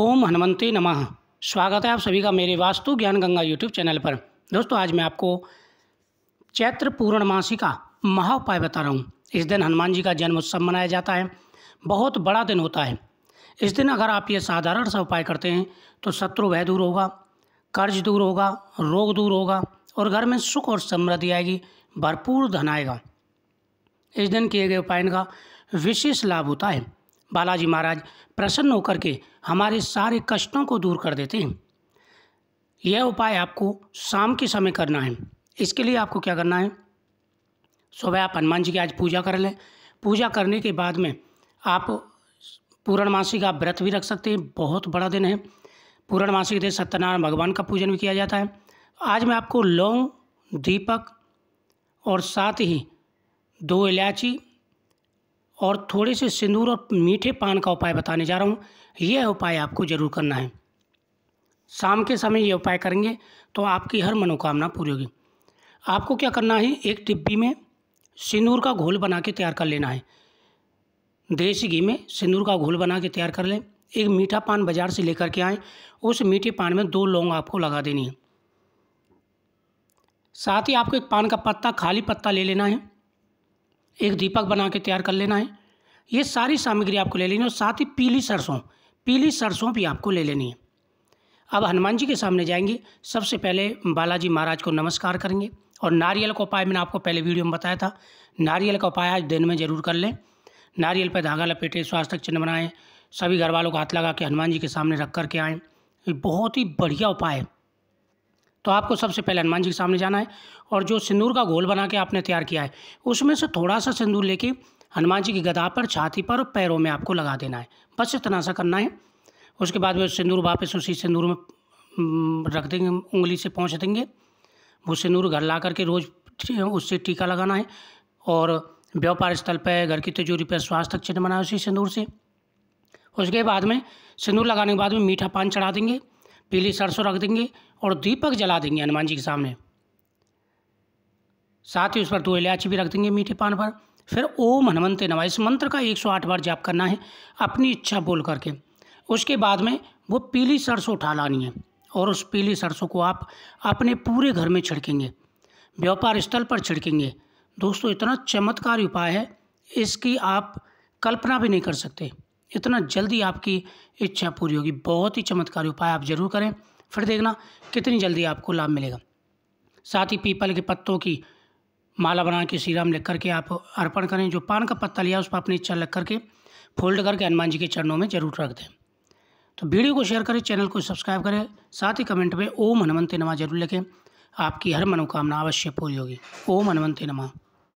ओम हनुमंते नमः स्वागत है आप सभी का मेरे वास्तु ज्ञान गंगा यूट्यूब चैनल पर दोस्तों आज मैं आपको चैत्र पूर्णमासी का महा उपाय बता रहा हूँ इस दिन हनुमान जी का जन्म उत्सव मनाया जाता है बहुत बड़ा दिन होता है इस दिन अगर आप ये साधारण सा उपाय करते हैं तो शत्रु भय दूर होगा कर्ज दूर होगा रोग दूर होगा और घर में सुख और समृद्धि आएगी भरपूर धन आएगा इस दिन किए गए उपाय का विशेष लाभ होता है बालाजी महाराज प्रसन्न होकर के हमारे सारे कष्टों को दूर कर देते हैं यह उपाय आपको शाम के समय करना है इसके लिए आपको क्या करना है सुबह आप हनुमान जी की आज पूजा कर लें पूजा करने के बाद में आप पूर्णमासी का व्रत भी रख सकते हैं बहुत बड़ा दिन है पूर्णमासी के दिन सत्यनारायण भगवान का पूजन भी किया जाता है आज मैं आपको लौंग दीपक और साथ ही दो इलायची और थोड़े से सिंदूर और मीठे पान का उपाय बताने जा रहा हूँ यह उपाय आपको ज़रूर करना है शाम के समय यह उपाय करेंगे तो आपकी हर मनोकामना पूरी होगी आपको क्या करना है एक टिब्बी में सिंदूर का घोल बना के तैयार कर लेना है देसी घी में सिंदूर का घोल बना के तैयार कर लें एक मीठा पान बाज़ार से लेकर के आएँ उस मीठे पान में दो लौंग आपको लगा देनी है साथ ही आपको एक पान का पत्ता खाली पत्ता ले लेना है एक दीपक बना के तैयार कर लेना है ये सारी सामग्री आपको ले लेनी है और साथ ही पीली सरसों पीली सरसों भी आपको ले लेनी है अब हनुमान जी के सामने जाएंगे सबसे पहले बालाजी महाराज को नमस्कार करेंगे और नारियल का उपाय मैंने आपको पहले वीडियो में बताया था नारियल का उपाय आज दिन में ज़रूर कर लें नारियल पर धागा लपेटे स्वास्थ्य चिन्ह बनाएँ सभी घर वालों को हाथ लगा के हनुमान जी के सामने रख कर के आएँ बहुत ही बढ़िया उपाय है तो आपको सबसे पहले हनुमान जी के सामने जाना है और जो सिंदूर का घोल बना के आपने तैयार किया है उसमें से थोड़ा सा सिंदूर लेके हनुमान जी की गदा पर छाती पर और पैरों में आपको लगा देना है बस इतना सा करना है उसके बाद वो सिंदूर वापस उसी सिंदूर में रख देंगे उंगली से पहुँच देंगे वो सिंदूर घर ला करके रोज़ उससे टीका लगाना है और व्यापार स्थल पर घर की तिजोरी पर स्वास्थ्य चिन्ह बनाए उसी सिंदूर से उसके बाद में सिंदूर लगाने के बाद में मीठा पान चढ़ा देंगे पीली सरसों रख देंगे और दीपक जला देंगे हनुमान जी के सामने साथ ही उस पर दो इलायची भी रख देंगे मीठे पान पर फिर ओम हनुमंत नमा इस मंत्र का 108 बार जाप करना है अपनी इच्छा बोल करके उसके बाद में वो पीली सरसों उठा लानी है और उस पीली सरसों को आप अपने पूरे घर में छिड़केंगे व्यापार स्थल पर छिड़केंगे दोस्तों इतना चमत्कारी उपाय है इसकी आप कल्पना भी नहीं कर सकते इतना जल्दी आपकी इच्छा पूरी होगी बहुत ही चमत्कारी उपाय आप ज़रूर करें फिर देखना कितनी जल्दी आपको लाभ मिलेगा साथ ही पीपल के पत्तों की माला बना के सीराम लिख करके आप अर्पण करें जो पान का पत्ता लिया उस पर अपनी इच्छा लिख करके फोल्ड करके हनुमान जी के चरणों में जरूर रख दें तो वीडियो को शेयर करें चैनल को सब्सक्राइब करें साथ ही कमेंट में ओम हनुमंते नमा जरूर लिखें आपकी हर मनोकामना अवश्य पूरी होगी ओम हनुमंते नमा